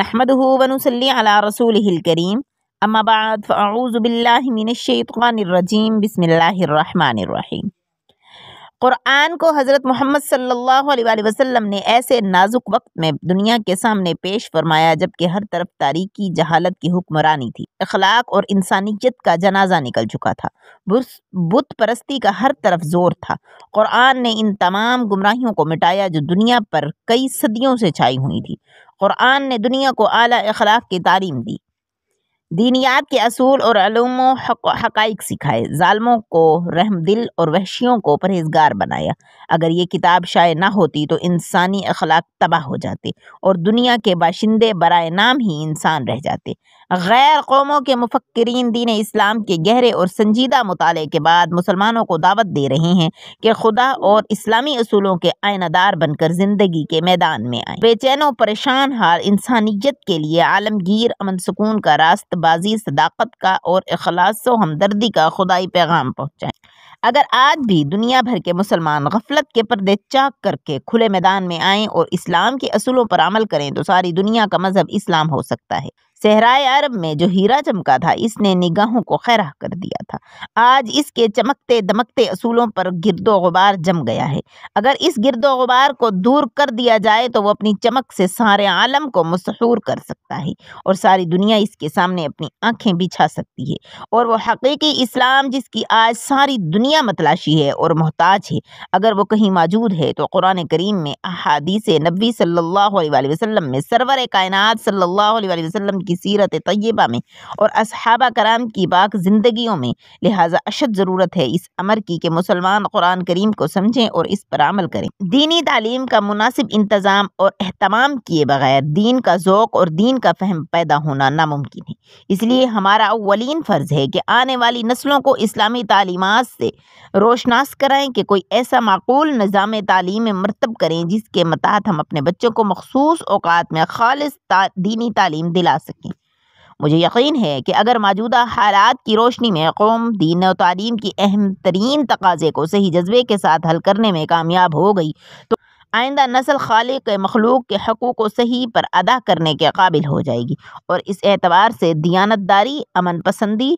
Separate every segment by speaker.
Speaker 1: नहमदनसली रसूल करीम अम्माबाद फ़ाऊज़बिल्लिनशैतवानरजीम बसमीम क़ुरान को हज़रत मोहम्मद सल्लल्लाहु अलैहि वसल्लम ने ऐसे नाजुक वक्त में दुनिया के सामने पेश फरमाया जबकि हर तरफ तारीकी जहालत की हुक्मरानी थी अखलाक और इंसानियत का जनाजा निकल चुका था बुत परस्ती का हर तरफ जोर था क़ुरान ने इन तमाम गुमराहियों को मिटाया जो दुनिया पर कई सदियों से छाई हुई थी क़ुरान ने दुनिया को आला अखलाक की तालीम दी दीनियात के असूल और अलूमों हकाइक सिखाए ालमों को रहम दिल और वहशियों को परहेजगार बनाया अगर ये किताब शाये ना होती तो इंसानी अखलाक तबाह हो जाते और दुनिया के बाशिंदे बरए नाम ही इंसान रह जाते गैर कौमों के मुफक्रीन दीन इस्लाम के गहरे और संजीदा मुताले के बाद मुसलमानों को दावत दे रहे हैं कि खुदा और इस्लामी असूलों के आयनादार बनकर ज़िंदगी के मैदान में आए बेचैनों परेशान हाल इंसानियत के लिए आलमगीर अमन सुकून का बाजी सदाकत का और अखलास हमदर्दी का खुदाई पैगाम पहुँचाएँ अगर आज भी दुनिया भर के मुसलमान गफलत के पर्दे चाक करके खुले मैदान में आएं और इस्लाम के असूलों पर अमल करें तो सारी दुनिया का मजहब इस्लाम हो सकता है सहराए अरब में जो हीरा चमका था इसने निगाहों को खैरा कर दिया था आज इसके चमकते दमकते असूलों पर गिरदो गुबार जम गया है अगर इस गिरदो गुबार को दूर कर दिया जाए तो वो अपनी चमक से सारे आलम को मसहूर कर सकता है और सारी दुनिया इसके सामने अपनी आँखें बिछा सकती है और वो हकीकी इस्लाम जिसकी आज सारी दुनिया मतलाशी है और मोहताज है अगर वो कहीं मौजूद है तो कुरान करीम में अहादीस नबी सल्ला वसलम में सरवर कायनात सल्ला वसलम की की सीरत तय्यबा में और असहाबा कराम की बाग ज़िंदगियों में लिहाजा अशद ज़रूरत है इस अमर की कि मुसलमान कुरान करीम को समझें और इस पर अमल करें दीनी तालीम का मुनासिब इंतज़ाम और अहतमाम किए बगैर दीन का जोक और दीन का फहम पैदा होना नामुमकिन है इसलिए हमारा अवलिन फ़र्ज़ है कि आने वाली नस्लों को इस्लामी तालीमत से रोशनास कराएं कि कोई ऐसा माकूल निज़ाम तालीम मरतब करें जिसके मतहत हम अपने बच्चों को मखसूस अवकात में खालिस ता, दीनी तालीम दिला सकें मुझे यकीन है कि अगर मौजूदा हालात की रोशनी में कौम दीन और तालीम की अहम तरीन तकाजे को सही जज्बे के साथ हल करने में कामयाब हो गई तो आइंदा नस्ल खाले के मखलूक के हकूक़ को सही पर अदा करने के काबिल हो जाएगी और इस एतबार से दियानतदारी अमन पसंदी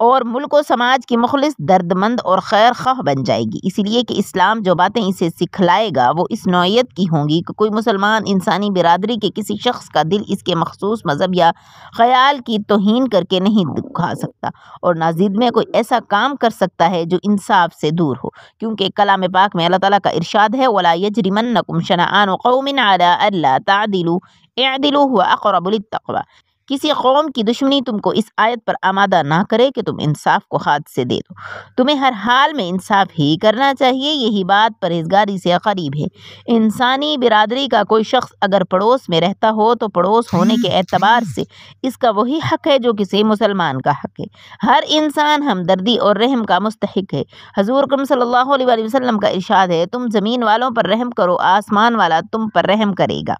Speaker 1: और मुल्क व समाज की मुखलिस दर्दमंद और खैर खह बन जाएगी इसलिए कि इस्लाम जो बातें इसे सिखलाएगा वो इस नौीयत की होंगी कि कोई मुसलमान इंसानी बिरादरी के किसी शख्स का दिल इसके मखसूस मज़हब या ख्याल की तोहन करके नहीं दुखा सकता और नाजिद में कोई ऐसा काम कर सकता है जो इंसाफ से दूर हो क्योंकि कलाम पाक में अल्लाह ताला का इरशाद है वला यजरिमन आन कौमिन आला अल्ला तादिलू एदिलू हुआ अकरबुल तकवा किसी कौम की दुश्मनी तुमको इस आयत पर आमादा ना करे कि तुम इंसाफ को हाथ से दे दो तुम्हें हर हाल में इंसाफ ही करना चाहिए यही बात परहेजगारी से करीब है इंसानी बिरादरी का कोई शख्स अगर पड़ोस में रहता हो तो पड़ोस होने के एतबार से इसका वही हक है जो किसी मुसलमान का हक है हर इंसान हमदर्दी और रहम का मुस्तक है हजूर करम सल्ला वसलम का इर्शाद है तुम ज़मीन वालों पर रहम करो आसमान वाला तुम पर रहम करेगा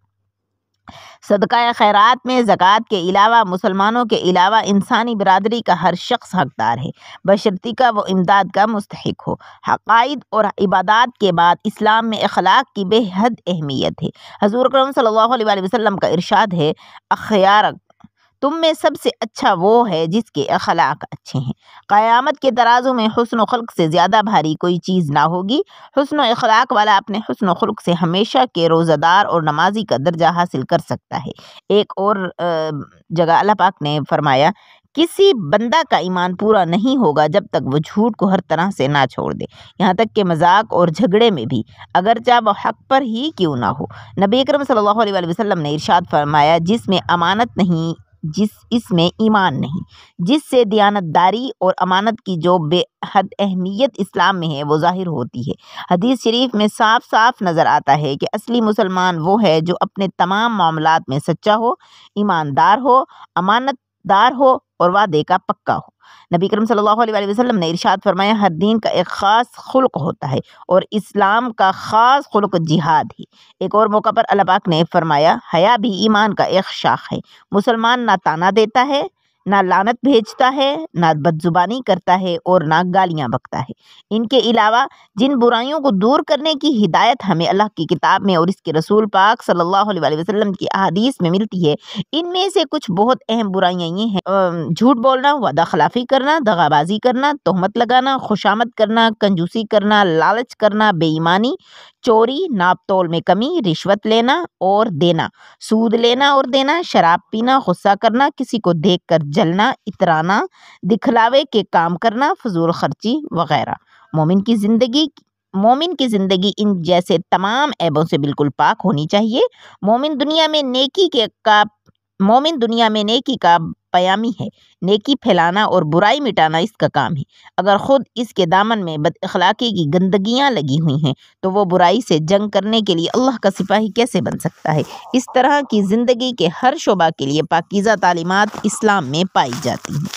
Speaker 1: सदका खैरात में ज़क़़त के अलावा मुसलमानों के अलावा इंसानी बरदरी का हर शख्स हकदार है बशर्ते का वो इमदाद का मुस्तक हो हक़ाइद और इबादत के बाद इस्लाम में अखलाक की बेहद अहमियत है हजूर करम सल्लल्लाहु वसम का इरशाद है अखियारक तुम में सबसे अच्छा वो है जिसके अखलाक अच्छे हैं क़यामत के तराज़ों में हसन ख़लक से ज़्यादा भारी कोई चीज़ ना होगी हसन अखलाक वाला अपने हसन ख़लक से हमेशा के रोज़ादार और नमाजी का दर्जा हासिल कर सकता है एक और जगह अल्लाह पाक ने फरमाया किसी बंदा का ईमान पूरा नहीं होगा जब तक वो झूठ को हर तरह से ना छोड़ दे यहाँ तक कि मजाक और झगड़े में भी अगरचा वह हक पर ही क्यों ना हो नबी अकरम सल्लल्लाहु अलैहि वसल्लम ने इरशाद फरमाया जिसमें अमानत नहीं जिस इसमें ईमान नहीं जिससे दयानतदारी और अमानत की जो बेहद अहमियत इस्लाम में है वो ज़ाहिर होती है हदीस शरीफ में साफ साफ नज़र आता है कि असली मुसलमान वो है जो अपने तमाम मामलों में सच्चा हो ईमानदार हो अमानतदार हो और वादे का पक्का हो नबी करम सल्लल्लाहु अलैहि वसल्लम ने इरशाद फरमाया हर दीन का एक ख़ास खुल्क होता है और इस्लाम का ख़ास खुल्क जिहाद है एक और मौका पर अल्लाह पाक ने फरमाया हया भी ईमान का एक शाख है मुसलमान ना ताना देता है ना लानत भेजता है ना बदजुबानी करता है और ना गालियाँ बकता है इनके अलावा जिन बुराइयों को दूर करने की हिदायत हमें अल्लाह की किताब में और इसके रसूल पाक सल्लल्लाहु अलैहि वसल्लम की अदीस में मिलती है इनमें से कुछ बहुत अहम बुराइयाँ ये हैं झूठ बोलना वादा खिलाफ़ी करना दगाबाजी करना तोहमत लगाना खुशामद करना कंजूसी करना लालच करना बेईमानी चोरी नाप तोल में कमी रिश्वत लेना और देना सूद लेना और देना शराब पीना गुस्सा करना किसी को देख कर जलना इतराना दिखलावे के काम करना फजूल खर्ची वगैरह मोमिन की ज़िंदगी मोमिन की ज़िंदगी इन जैसे तमाम ऐबों से बिल्कुल पाक होनी चाहिए मोमिन दुनिया में नेकी के का मोमिन दुनिया में नेकी का पयामी है नेकी फैलाना और बुराई मिटाना इसका काम है अगर ख़ुद इसके दामन में बद अखलाक़ी की गंदगियाँ लगी हुई हैं तो वो बुराई से जंग करने के लिए अल्लाह का सिपाही कैसे बन सकता है इस तरह की ज़िंदगी के हर शोबा के लिए पाकिज़ा तालीमत इस्लाम में पाई जाती हैं